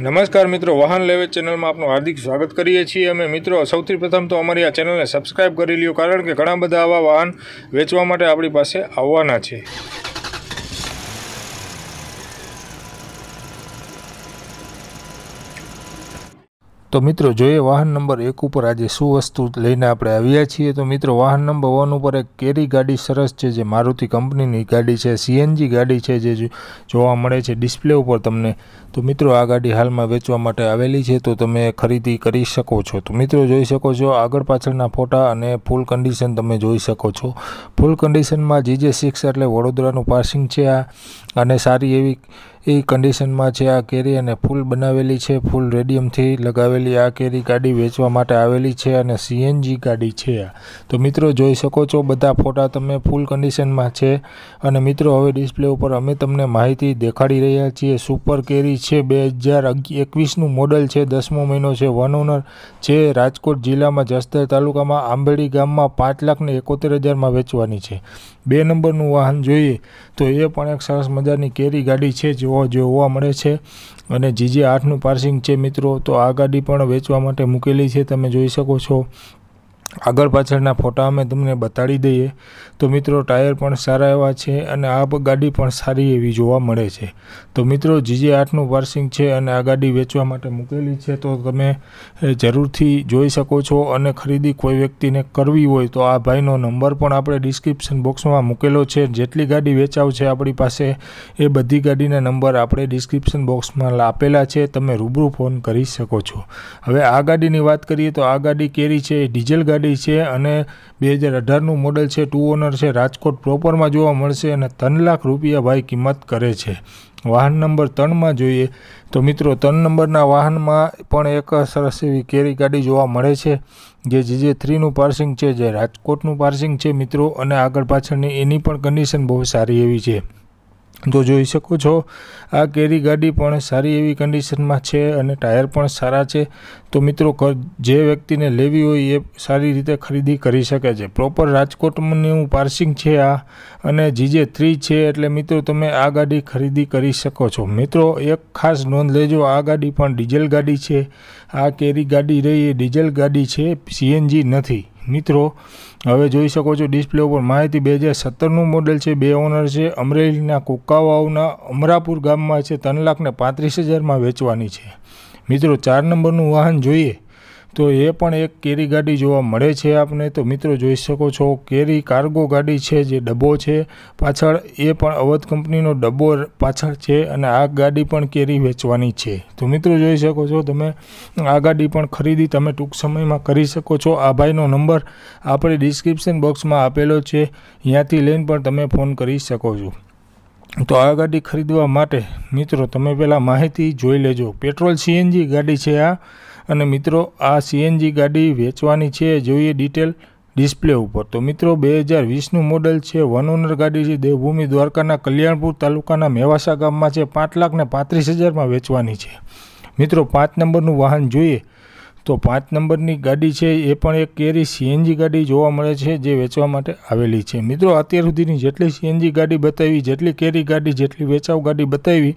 નમસ્કાર મિત્રો વાહન લેવે ચેનલમાં આપનું હાર્દિક સ્વાગત કરીએ છીએ અમે મિત્રો સૌથી પ્રથમ તો અમારી આ ચેનલને સબસ્ક્રાઈબ કરી લ્યો કારણ કે ઘણા બધા આવા વાહન વેચવા માટે આપણી પાસે આવવાના છે તો મિત્રો જોઈએ વાહન નંબર એક ઉપર આજે શું વસ્તુ લઈને આપણે આવ્યા છીએ તો મિત્રો વાહન નંબર વન ઉપર એક કેરી ગાડી સરસ છે જે મારુતિ કંપનીની ગાડી છે સીએનજી ગાડી છે જે જોવા મળે છે ડિસ્પ્લે ઉપર તમને તો મિત્રો આ ગાડી હાલમાં વેચવા માટે આવેલી છે તો તમે ખરીદી કરી શકો છો તો મિત્રો જોઈ શકો છો આગળ પાછળના ફોટા અને ફૂલ કન્ડિશન તમે જોઈ શકો છો ફૂલ કન્ડિશનમાં જીજે સિક્સ એટલે વડોદરાનું પાર્સિંગ છે આ અને સારી એવી એ કન્ડિશનમાં છે આ કેરી અને ફૂલ બનાવેલી છે ફૂલ રેડિયમથી લગાવેલી આ કેરી ગાડી વેચવા માટે આવેલી છે અને સીએનજી ગાડી છે આ તો મિત્રો જોઈ શકો છો બધા ફોટા તમે ફૂલ કન્ડિશનમાં છે અને મિત્રો હવે ડિસ્પ્લે ઉપર અમે તમને માહિતી દેખાડી રહ્યા છીએ સુપર કેરી છે બે હજાર એકવીસનું મોડલ છે દસમો મહિનો છે વન ઓનર છે રાજકોટ જિલ્લામાં જસ્તર તાલુકામાં આંબેડી ગામમાં પાંચ લાખને એકોતેર હજારમાં વેચવાની છે બે નંબરનું વાહન જોઈએ તો એ પણ એક સરસ મજાની કેરી ગાડી છે જો જોવા મળે છે અને જીજે આઠનું પાર્સિંગ છે મિત્રો તો આ ગાડી પણ વેચવા માટે મૂકેલી છે તમે જોઈ શકો છો આગળ પાછળના ફોટા અમે તમને બતાડી દઈએ તો મિત્રો ટાયર પણ સારા એવા છે અને આ ગાડી પણ સારી એવી જોવા મળે છે તો મિત્રો જીજે આઠનું પાર્સિંગ છે અને આ ગાડી વેચવા માટે મૂકેલી છે તો તમે જરૂરથી જોઈ શકો છો અને ખરીદી કોઈ વ્યક્તિને કરવી હોય તો આ ભાઈનો નંબર પણ આપણે ડિસ્ક્રિપ્શન બોક્સમાં મૂકેલો છે જેટલી ગાડી વેચાવ છે આપણી પાસે એ બધી ગાડીના નંબર આપણે ડિસ્ક્રિપ્શન બોક્સમાં આપેલા છે તમે રૂબરૂ ફોન કરી શકો છો હવે આ ગાડીની વાત કરીએ તો આ ગાડી કેરી છે ડીઝલ ગાડી ગાડી છે અને બે હજાર અઢારનું મોડલ છે ટુ ઓનર છે રાજકોટ પ્રોપરમાં જોવા મળશે અને ત્રણ લાખ રૂપિયા ભાઈ કિંમત કરે છે વાહન નંબર ત્રણમાં જોઈએ તો મિત્રો ત્રણ નંબરના વાહનમાં પણ એક સરસ એવી કેરી ગાડી જોવા મળે છે જે જીજે થ્રીનું પાર્સિંગ છે જે રાજકોટનું પાર્સિંગ છે મિત્રો અને આગળ પાછળની એની પણ કન્ડિશન બહુ સારી એવી છે તો જોઈ શકો છો આ કેરી ગાડી પણ સારી એવી કન્ડિશનમાં છે અને ટાયર પણ સારા છે તો મિત્રો જે વ્યક્તિને લેવી હોય એ સારી રીતે ખરીદી કરી શકે છે પ્રોપર રાજકોટનું પાર્સિંગ છે આ અને જીજે થ્રી છે એટલે મિત્રો તમે આ ગાડી ખરીદી કરી શકો છો મિત્રો એક ખાસ નોંધ લેજો આ ગાડી પણ ડીઝલ ગાડી છે આ કેરી ગાડી રહી એ ડીઝલ ગાડી છે સીએનજી નથી મિત્રો હવે જોઈ શકો છો ડિસ્પ્લે ઉપર માહિતી બે હજાર સત્તરનું મોડેલ છે બે ઓનર છે અમરેલીના કુકાવાઓના અમરાપુર ગામમાં છે ત્રણ લાખને પાંત્રીસ હજારમાં વેચવાની છે મિત્રો ચાર નંબરનું વાહન જોઈએ તો એ પણ એક કેરી ગાડી જોવા મળે છે આપને તો મિત્રો જોઈ શકો છો કેરી કાર્ગો ગાડી છે જે ડબ્બો છે પાછળ એ પણ અવધ કંપનીનો ડબ્બો પાછળ છે અને આ ગાડી પણ કેરી વેચવાની છે તો મિત્રો જોઈ શકો છો તમે આ ગાડી પણ ખરીદી તમે ટૂંક સમયમાં કરી શકો છો આ ભાઈનો નંબર આપણે ડિસ્ક્રિપ્શન બોક્સમાં આપેલો છે ત્યાંથી લઈને પણ તમે ફોન કરી શકો છો તો આ ગાડી ખરીદવા માટે મિત્રો તમે પહેલાં માહિતી જોઈ લેજો પેટ્રોલ સીએનજી ગાડી છે આ અને મિત્રો આ સીએનજી ગાડી વેચવાની છે જોઈએ ડિટેલ ડિસ્પ્લે ઉપર તો મિત્રો બે હજાર વીસનું મોડલ છે વન ઓનર ગાડી છે દેવભૂમિ દ્વારકાના કલ્યાણપુર તાલુકાના મેવાસા ગામમાં છે પાંચ લાખને પાંત્રીસ હજારમાં વેચવાની છે મિત્રો પાંચ નંબરનું વાહન જોઈએ તો પાંચ નંબરની ગાડી છે એ પણ એક કેરી સીએનજી ગાડી જોવા મળે છે જે વેચવા માટે આવેલી છે મિત્રો અત્યાર સુધીની જેટલી સીએનજી ગાડી બતાવી જેટલી કેરી ગાડી જેટલી વેચાવ ગાડી બતાવી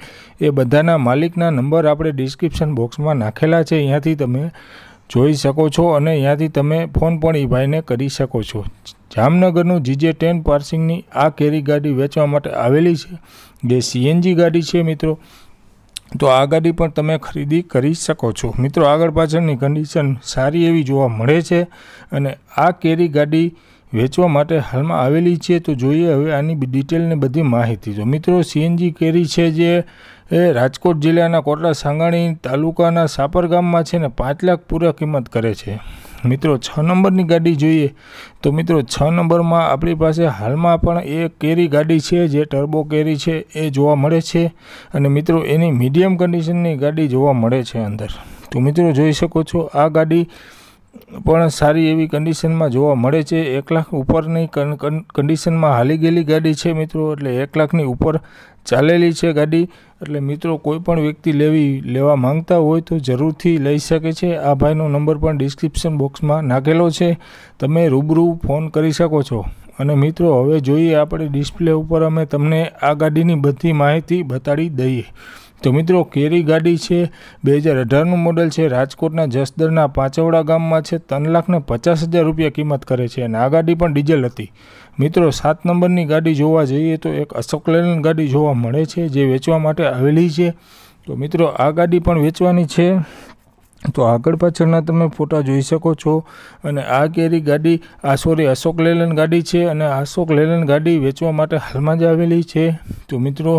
એ બધાના માલિકના નંબર આપણે ડિસ્ક્રિપ્શન બોક્સમાં નાખેલા છે અહીંયાથી તમે જોઈ શકો છો અને અહીંયાથી તમે ફોન પણ એ ભાઈને કરી શકો છો જામનગરનું જીજે ટેન પાર્સિંગની આ કેરી ગાડી વેચવા માટે આવેલી છે જે સીએનજી ગાડી છે મિત્રો તો આ ગાડી પણ તમે ખરીદી કરી શકો છો મિત્રો આગળ પાછળની કન્ડિશન સારી એવી જોવા મળે છે અને આ કેરી ગાડી વેચવા માટે હાલમાં આવેલી છે તો જોઈએ હવે આની ડિટેલને બધી માહિતી જો મિત્રો સીએનજી કેરી છે જે એ રાજકોટ જિલ્લાના કોટલા સાંગાણી તાલુકાના સાપર ગામમાં છે ને પાંચ લાખ પૂરા કિંમત કરે છે મિત્રો છ નંબરની ગાડી જોઈએ તો મિત્રો છ નંબરમાં આપણી પાસે હાલમાં પણ એ કેરી ગાડી છે જે ટર્બો કેરી છે એ જોવા મળે છે અને મિત્રો એની મીડિયમ કન્ડિશનની ગાડી જોવા મળે છે અંદર તો મિત્રો જોઈ શકો છો આ ગાડી પણ સારી એવી કન્ડિશનમાં જોવા મળે છે એક લાખ ઉપરની કન્ડિશનમાં હાલી ગયેલી ગાડી છે મિત્રો એટલે એક લાખની ઉપર ચાલેલી છે ગાડી એટલે મિત્રો કોઈ પણ વ્યક્તિ લેવી લેવા માંગતા હોય તો જરૂરથી લઈ શકે છે આ ભાઈનો નંબર પણ ડિસ્ક્રિપ્શન બોક્સમાં નાખેલો છે તમે રૂબરૂ ફોન કરી શકો છો અને મિત્રો હવે જોઈએ આપણે ડિસ્પ્લે ઉપર અમે તમને આ ગાડીની બધી માહિતી બતાડી દઈએ તો મિત્રો કેરી ગાડી છે બે હજાર અઢારનું મોડલ છે રાજકોટના જસદરના પાંચવડા ગામમાં છે ત્રણ લાખને પચાસ હજાર રૂપિયા કિંમત કરે છે અને આ ગાડી પણ ડીઝલ હતી મિત્રો સાત નંબરની ગાડી જોવા જઈએ તો એક અશોક લેલન ગાડી જોવા મળે છે જે વેચવા માટે આવેલી છે તો મિત્રો આ ગાડી પણ વેચવાની છે તો આગળ પાછળના તમે ફોટા જોઈ શકો છો અને આ કેરી ગાડી આ સોરી અશોક લેલન ગાડી છે અને અશોક લેલન ગાડી વેચવા માટે હાલમાં જ આવેલી છે તો મિત્રો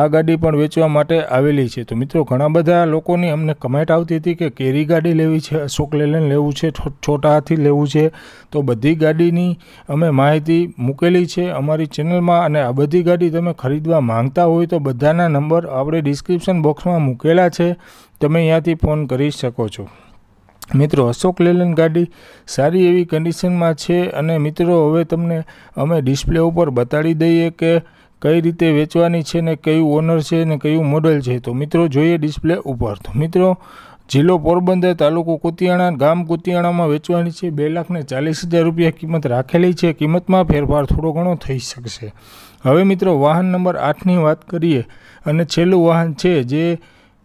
આ ગાડી પણ વેચવા માટે આવેલી છે તો મિત્રો ઘણા બધા લોકોની અમને કમેન્ટ આવતી હતી કે કેરી ગાડી લેવી છે અશોક લેલન લેવું છે છોટા હાથી લેવું છે તો બધી ગાડીની અમે માહિતી મૂકેલી છે અમારી ચેનલમાં અને આ બધી ગાડી તમે ખરીદવા માંગતા હોય તો બધાના નંબર આપણે ડિસ્ક્રિપ્શન બોક્સમાં મૂકેલા છે તમે ત્યાંથી ફોન કરી શકો છો મિત્રો અશોક લેલન ગાડી સારી એવી કન્ડિશનમાં છે અને મિત્રો હવે તમને અમે ડિસ્પ્લે ઉપર બતાડી દઈએ કે કઈ રીતે વેચવાની છે ને કયું ઓનર છે ને કયું મોડલ છે તો મિત્રો જોઈએ ડિસ્પ્લે ઉપર તો મિત્રો જિલ્લો પોરબંદર તાલુકો કુતિયાણા ગામ કુતિયાણામાં વેચવાની છે બે લાખને ચાલીસ હજાર રૂપિયા કિંમત રાખેલી છે કિંમતમાં ફેરફાર થોડો ઘણો થઈ શકશે હવે મિત્રો વાહન નંબર આઠની વાત કરીએ અને છેલ્લું વાહન છે જે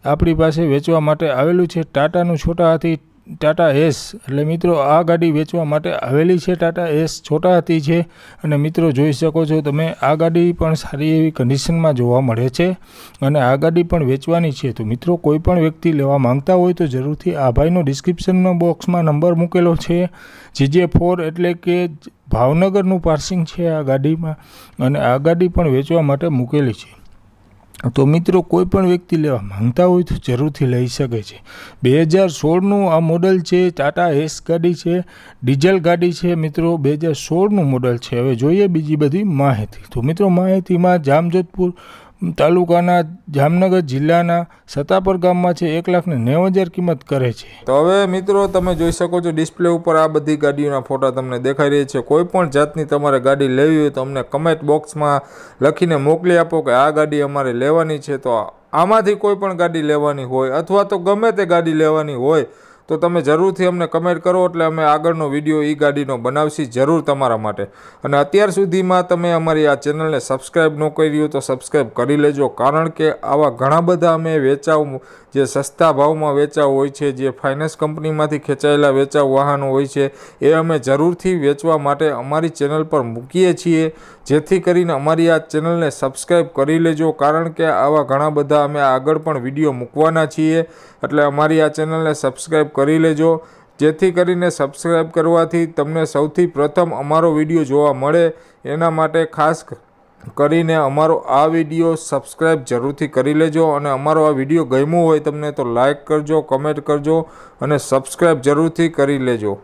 આપણી પાસે વેચવા માટે આવેલું છે ટાટાનું છોટા હાથી ટાટા એસ એટલે મિત્રો આ ગાડી વેચવા માટે આવેલી છે ટાટા એસ છોટા હાથી છે અને મિત્રો જોઈ શકો છો તમે આ ગાડી પણ સારી એવી કન્ડિશનમાં જોવા મળે છે અને આ ગાડી પણ વેચવાની છે તો મિત્રો કોઈ પણ વ્યક્તિ લેવા માંગતા હોય તો જરૂરથી આ ભાઈનો ડિસ્ક્રિપ્શનનો બોક્સમાં નંબર મૂકેલો છે જીજે ફોર એટલે કે ભાવનગરનું પાર્સિંગ છે આ ગાડીમાં અને આ ગાડી પણ વેચવા માટે મૂકેલી છે તો મિત્રો કોઈ પણ વ્યક્તિ લેવા માંગતા હોય તો જરૂરથી લઈ શકે છે બે હજાર સોળનું આ મોડલ છે ટાટા એસ ગાડી છે ડીઝલ ગાડી છે મિત્રો બે હજાર સોળનું મોડલ છે હવે જોઈએ બીજી બધી માહિતી તો મિત્રો માહિતીમાં જામજોધપુર તાલુકાના જામનગર જિલ્લાના સતાપર ગામમાં છે એક લાખને નેવું હજાર કિંમત કરે છે તો હવે મિત્રો તમે જોઈ શકો છો ડિસ્પ્લે ઉપર આ બધી ગાડીઓના ફોટા તમને દેખાઈ રહી છે કોઈ પણ જાતની તમારે ગાડી લેવી હોય તો અમને કમેન્ટ બોક્સમાં લખીને મોકલી આપો કે આ ગાડી અમારે લેવાની છે તો આમાંથી કોઈ પણ ગાડી લેવાની હોય અથવા તો ગમે તે ગાડી લેવાની હોય તો તમે જરૂરથી અમને કમેન્ટ કરો એટલે અમે આગળનો વિડીયો ઈ ગાડીનો બનાવશી જરૂર તમારા માટે અને અત્યાર સુધીમાં તમે અમારી આ ચેનલને સબસ્ક્રાઈબ ન કરી તો સબસ્ક્રાઈબ કરી લેજો કારણ કે આવા ઘણા બધા અમે વેચાવ જે સસ્તા ભાવમાં વેચાવ હોય છે જે ફાઇનાન્સ કંપનીમાંથી ખેંચાયેલા વેચાવ વાહનો હોય છે એ અમે જરૂરથી વેચવા માટે અમારી ચેનલ પર મૂકીએ છીએ જેથી કરીને અમારી આ ચેનલને સબસ્ક્રાઈબ કરી લેજો કારણ કે આવા ઘણા બધા અમે આગળ પણ વિડીયો મૂકવાના છીએ એટલે અમારી આ ચેનલને સબસ્ક્રાઈબ કરી લેજો જેથી કરીને સબસ્ક્રાઈબ કરવાથી તમને સૌથી પ્રથમ અમારો વિડીયો જોવા મળે એના માટે ખાસ કરીને અમારો આ વિડીયો સબસ્ક્રાઈબ જરૂરથી કરી લેજો અને અમારો આ વિડીયો ગમ્યો હોય તમને તો લાઇક કરજો કમેન્ટ કરજો અને સબસ્ક્રાઈબ જરૂરથી કરી લેજો